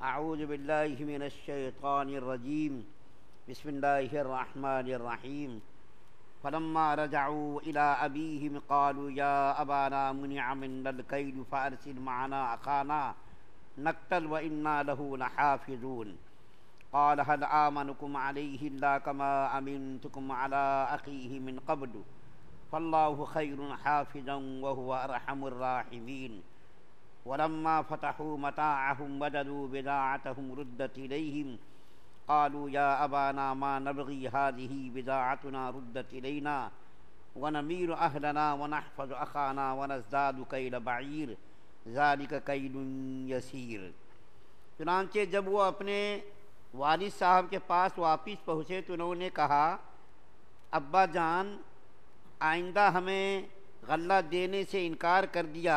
أعوذ بالله من الشيطان الرجيم بسم الله الرحمن الرحيم فلما رجعوا إلى أبيهم قالوا يا أبانا منع من الكيل فأرسل معنا أخانا نقتل وإنا له لحافظون قال هل آمنكم عليه إلا كما أمنتكم على أخيه من قبل فالله خير حافظا وهو أرحم الراحمين ولما فتحوا متاعهم وجدوا بضاعتهم ردت إليهم قالوا يا أبانا ما نبغي هذه بضاعتنا ردت إلينا ونمير أهلنا ونحفظ أخانا ونزداد كيل بعير ذلك كيل يسير چنانچہ جب وہ اپنے والد صاحب کے پاس واپس پہنچے تو انہوں نے کہا ابا جان آئندہ ہمیں غلہ دینے سے انکار کر دیا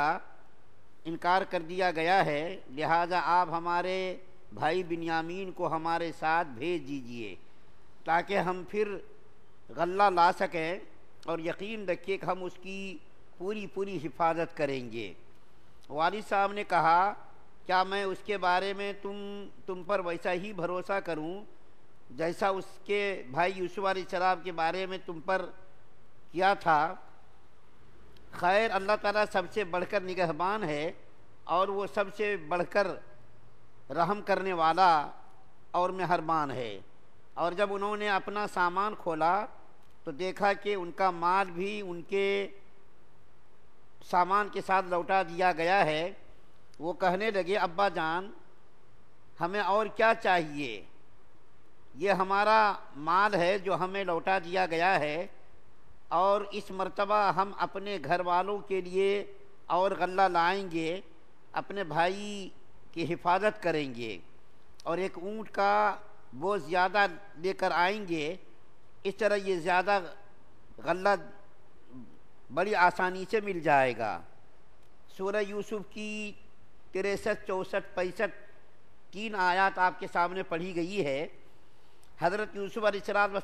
इनकार कर दिया गया है लिहाजा आप हमारे भाई बिनयामीन को हमारे साथ भेज दीजिए ताकि हम फिर गल्ला ला सकें और यकीन रखिए कि हम उसकी पूरी पूरी हिफाजत करेंगे वालिद साहब ने कहा क्या मैं उसके बारे में तुम तुम पर वैसा ही भरोसा करूं जैसा उसके भाई यूसुफ सलाम के बारे में तुम पर किया था खैर अल्लाह ताला सबसे बढ़कर निगहबान है और वो सबसे बढ़कर रहम करने वाला और मेहरबान है और जब उन्होंने अपना सामान खोला तो देखा कि उनका माल भी उनके सामान के साथ लौटा दिया गया है वो कहने लगे अब्बा जान हमें और क्या चाहिए ये हमारा माल है जो हमें लौटा दिया गया है और इस मरतबा हम अपने घर वालों के लिए और गल्ला लाएंगे अपने भाई की हिफाजत करेंगे और एक ऊँट का वो ज़्यादा लेकर आएंगे इस तरह ये ज़्यादा गल्ला बड़ी आसानी से मिल जाएगा सूरह यूसुफ की तिरसठ चौंसठ पैंसठ तीन आयत आपके सामने पढ़ी गई है हज़रत यूसुफ़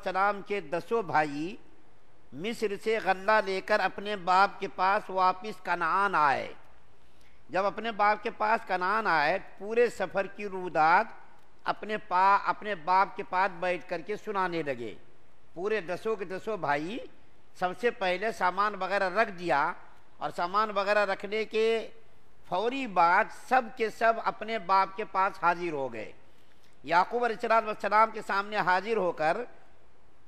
सलाम के दसों भाई मिस्र से गन्ना लेकर अपने बाप के पास वापस कनान आए जब अपने बाप के पास कनान आए पूरे सफ़र की रुदात अपने पा अपने बाप के पास बैठ करके सुनाने लगे पूरे दसों के दसों भाई सबसे पहले सामान वगैरह रख दिया और सामान वगैरह रखने के फौरी बाद सब के सब अपने बाप के पास हाजिर हो गए याकूब अलैहिस्सलाम के सामने हाजिर होकर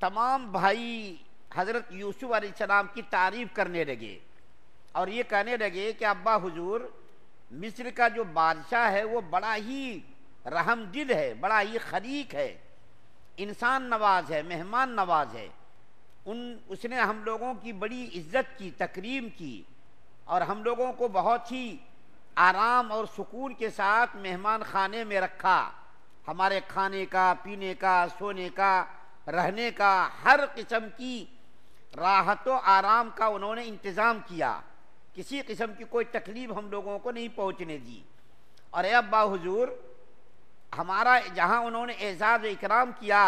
तमाम भाई हज़रत यूसुफ़ अलैहिस्सलाम की तारीफ़ करने लगे और ये कहने लगे कि अब्बा हुजूर मिस्र का जो बादशाह है वो बड़ा ही रहमदिल है बड़ा ही खरीक है इंसान नवाज है मेहमान नवाज है उन उसने हम लोगों की बड़ी इज्जत की तकरीम की और हम लोगों को बहुत ही आराम और सुकून के साथ मेहमान खाने में रखा हमारे खाने का पीने का सोने का रहने का हर किस्म की राहत आराम का उन्होंने इंतज़ाम किया किसी किस्म की कोई तकलीफ हम लोगों को नहीं पहुँचने दी और अब्बा हुजूर हमारा जहाँ उन्होंने एजाज़ इकराम किया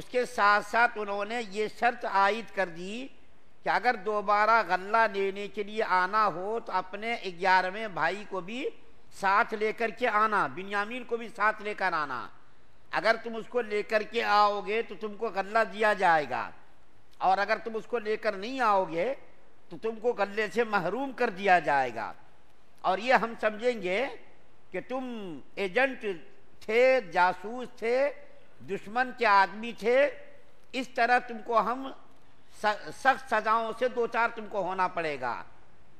उसके साथ साथ उन्होंने ये शर्त आयद कर दी कि अगर दोबारा गल्ला लेने के लिए आना हो तो अपने ग्यारहवें भाई को भी साथ लेकर के आना बिन्यामीन को भी साथ लेकर आना अगर तुम उसको लेकर के आओगे तो तुमको गल्ला दिया जाएगा और अगर तुम उसको लेकर नहीं आओगे तो तुमको गले से महरूम कर दिया जाएगा और ये हम समझेंगे कि तुम एजेंट थे जासूस थे दुश्मन के आदमी थे इस तरह तुमको हम सख्त सजाओं से दो चार तुमको होना पड़ेगा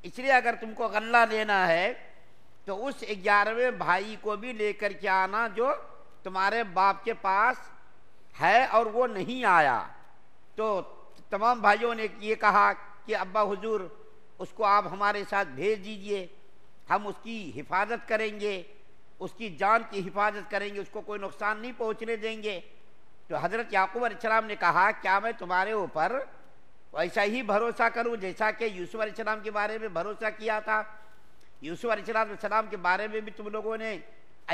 इसलिए अगर तुमको गल्ला लेना है तो उस ग्यारहवें भाई को भी लेकर के आना जो तुम्हारे बाप के पास है और वो नहीं आया तो तमाम भाइयों ने ये कहा कि अब्बा हुजूर उसको आप हमारे साथ भेज दीजिए हम उसकी हिफाजत करेंगे उसकी जान की हिफाजत करेंगे उसको कोई नुकसान नहीं पहुंचने देंगे तो हज़रत याकूब अलैहिस्सलाम ने कहा क्या मैं तुम्हारे ऊपर वैसा ही भरोसा करूं जैसा कि यूसुफ अलैहिस्सलाम के बारे में भरोसा किया था यूसुफ अलैहिस्सलाम के बारे में भी तुम लोगों ने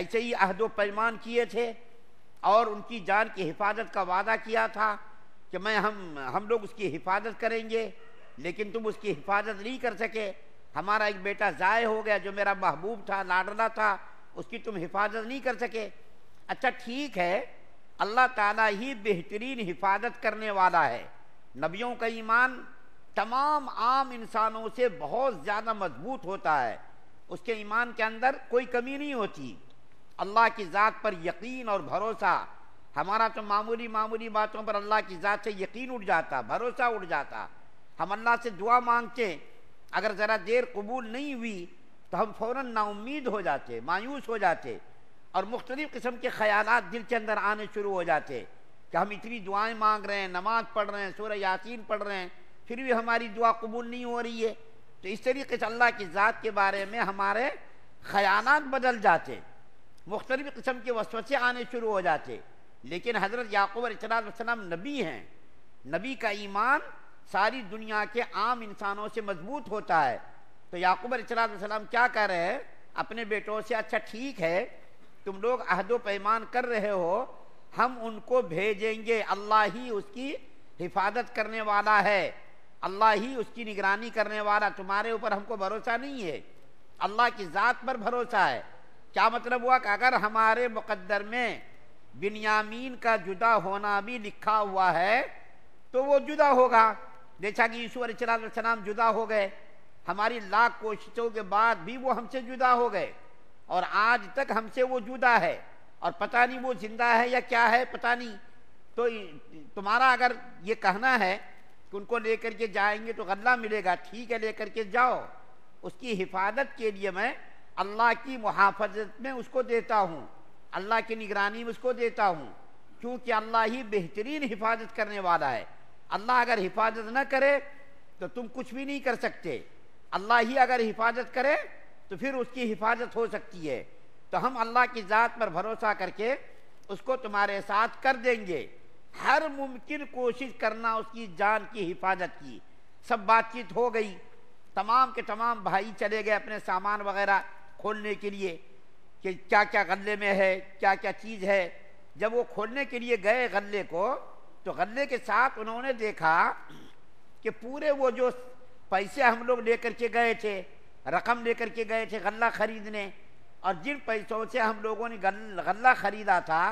ऐसे ही अहदो पैमान किए थे और उनकी जान की हिफाजत का वादा किया था कि मैं हम हम लोग उसकी हिफाजत करेंगे लेकिन तुम उसकी हिफाजत नहीं कर सके हमारा एक बेटा ज़ाय हो गया जो मेरा महबूब था लाडला था उसकी तुम हिफाजत नहीं कर सके अच्छा ठीक है अल्लाह ताला ही बेहतरीन हिफाजत करने वाला है नबियों का ईमान तमाम आम इंसानों से बहुत ज़्यादा मजबूत होता है उसके ईमान के अंदर कोई कमी नहीं होती अल्लाह की ज़ात पर यकीन और भरोसा हमारा तो मामूली मामूली बातों पर अल्लाह की ज़ात से यकीन उठ जाता भरोसा उठ जाता हम अल्लाह से दुआ मांगते अगर ज़रा देर कबूल नहीं हुई तो हम फ़ौर नाउमीद हो जाते मायूस हो जाते और मुख्तलिफ़ किस्म के ख्याल दिल के अंदर आने शुरू हो जाते कि हम इतनी दुआएँ मांग रहे हैं नमाज पढ़ रहे हैं सूर यासीन पढ़ रहे हैं फिर भी हमारी दुआ कबूल नहीं हो रही है तो इस तरीके से अल्लाह की ज़ात के बारे में हमारे ख्याल बदल जाते मुख्तलिफ़ किस्म के वसवसे आने शुरू हो जाते लेकिन हज़रत याकूब अलैहिस्सलाम नबी हैं नबी का ईमान सारी दुनिया के आम इंसानों से मजबूत होता है तो याकूब अलैहिस्सलाम क्या कह रहे हैं अपने बेटों से अच्छा ठीक है तुम लोग अहद पैमान कर रहे हो हम उनको भेजेंगे अल्लाह ही उसकी हिफाजत करने वाला है अल्लाह ही उसकी निगरानी करने वाला तुम्हारे ऊपर हमको भरोसा नहीं है अल्लाह की ज़ात पर भरोसा है क्या मतलब हुआ कि अगर हमारे मुकद्दर में बिनयामीन का जुदा होना भी लिखा हुआ है तो वो जुदा होगा देखा कि यीशु सलाम जुदा हो गए हमारी लाख कोशिशों के बाद भी वो हमसे जुदा हो गए और आज तक हमसे वो जुदा है और पता नहीं वो जिंदा है या क्या है पता नहीं तो तुम्हारा अगर ये कहना है कि उनको लेकर के जाएंगे तो गल्ला मिलेगा ठीक है लेकर के जाओ उसकी हिफाजत के लिए मैं अल्लाह की मुहाफत में उसको देता हूँ अल्लाह की निगरानी में उसको देता हूँ क्योंकि अल्लाह ही बेहतरीन हिफाजत करने वाला है अल्लाह अगर हिफाजत न करे तो तुम कुछ भी नहीं कर सकते अल्लाह ही अगर हिफाजत करे तो फिर उसकी हिफाजत हो सकती है तो हम अल्लाह की ज़ात पर भरोसा करके उसको तुम्हारे साथ कर देंगे हर मुमकिन कोशिश करना उसकी जान की हिफाजत की सब बातचीत हो गई तमाम के तमाम भाई चले गए अपने सामान वगैरह खोलने के लिए कि क्या क्या गले में है क्या क्या चीज़ है जब वो खोलने के लिए गए गले को तो गले के साथ उन्होंने देखा कि पूरे वो जो पैसे हम लोग लेकर के गए थे रकम लेकर के गए थे गला खरीदने और जिन पैसों से हम लोगों ने गला खरीदा था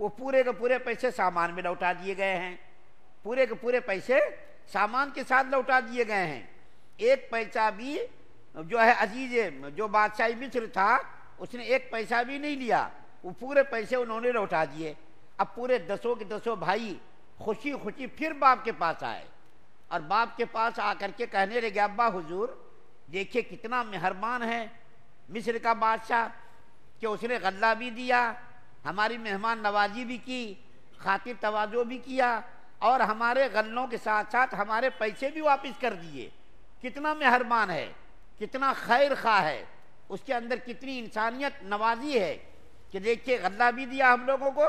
वो पूरे के पूरे पैसे सामान में लौटा दिए गए हैं पूरे के पूरे पैसे सामान के साथ लौटा दिए गए हैं एक पैसा भी जो है अजीज जो बादशाही मित्र था उसने एक पैसा भी नहीं लिया वो पूरे पैसे उन्होंने लौटा दिए अब पूरे दसों के दसों भाई खुशी खुशी फिर बाप के पास आए और बाप के पास आकर के कहने लगे अब्बा हुजूर देखिए कितना मेहरबान है मिस्र का बादशाह कि उसने गल्ला भी दिया हमारी मेहमान नवाजी भी की खातिर तोज़ो भी किया और हमारे गल्लों के साथ साथ हमारे पैसे भी वापस कर दिए कितना मेहरबान है कितना खैर खा है उसके अंदर कितनी इंसानियत नवाजी है कि देखिए गद्दा भी दिया हम लोगों को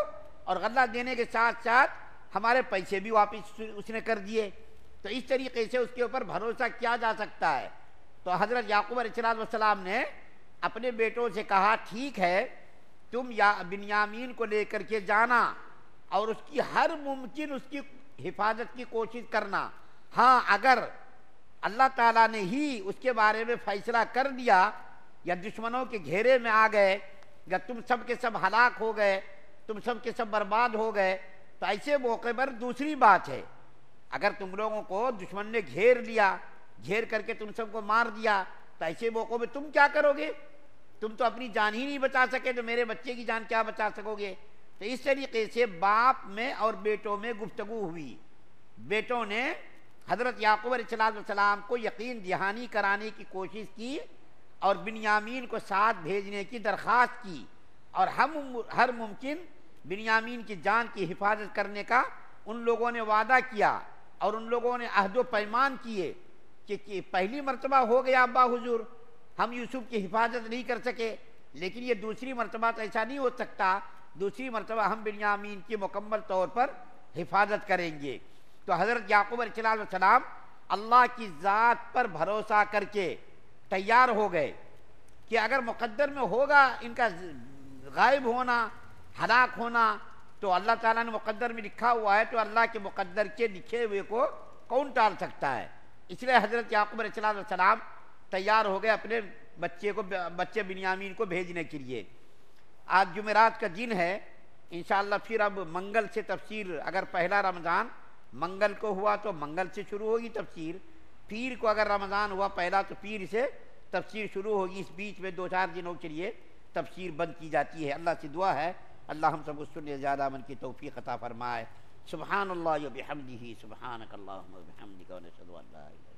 और गद्दा देने के साथ साथ हमारे पैसे भी वापस उसने कर दिए तो इस तरीके से उसके ऊपर भरोसा किया जा सकता है तो हज़रत याकूब अलैहिस्सलाम ने अपने बेटों से कहा ठीक है तुम या बिनयामीन को लेकर के जाना और उसकी हर मुमकिन उसकी हिफाजत की कोशिश करना हाँ अगर अल्लाह ताला ने ही उसके बारे में फैसला कर दिया या दुश्मनों के घेरे में आ गए या तुम सब के सब हलाक हो गए तुम सब के सब बर्बाद हो गए तो ऐसे मौके पर दूसरी बात है अगर तुम लोगों को दुश्मन ने घेर लिया घेर करके तुम सबको मार दिया तो ऐसे मौक़ों में तुम क्या करोगे तुम तो अपनी जान ही नहीं बचा सके तो मेरे बच्चे की जान क्या बचा सकोगे तो इस तरीके से बाप में और बेटों में गुफ्तगु हुई बेटों ने हज़रत याकूब सलाम को यकीन दहानी कराने की कोशिश की और बिनयामीन को साथ भेजने की दरख्वास्त की और हम हर मुमकिन बिनयामीन की जान की हिफाजत करने का उन लोगों ने वादा किया और उन लोगों ने अहदो पैमान किए कि, कि पहली मरतबा हो गया अब्बा हुजूर हम यूसुफ की हिफाजत नहीं कर सके लेकिन ये दूसरी मरतबा तो ऐसा नहीं हो सकता दूसरी मरतबा हम बिनयामीन की मुकम्मल तौर पर हिफाजत करेंगे तो हज़रत याकूब सलाम अल्लाह की ज़ात पर भरोसा करके तैयार हो गए कि अगर मुकद्दर में होगा इनका गायब होना हलाक होना तो अल्लाह ताला ने मुकद्दर में लिखा हुआ है तो अल्लाह के मुकद्दर के लिखे हुए को कौन टाल सकता है इसलिए हज़रत याकूब सलाम तैयार हो गए अपने बच्चे को बच्चे बिनियामीन को भेजने के लिए आज जुमेरात का दिन है इन फिर अब मंगल से तफसीर अगर पहला रमज़ान मंगल को हुआ तो मंगल से शुरू होगी तफसीर पीर को अगर रमज़ान हुआ पहला तो पीर से तफसीर शुरू होगी इस बीच में दो चार दिनों के लिए तफसीर बंद की जाती है अल्लाह से दुआ है अल्लाह हम सब सुन ज़्यादा मन की तोफ़ी ख़ता फरमाए सुबहान अल्लाह बहमदी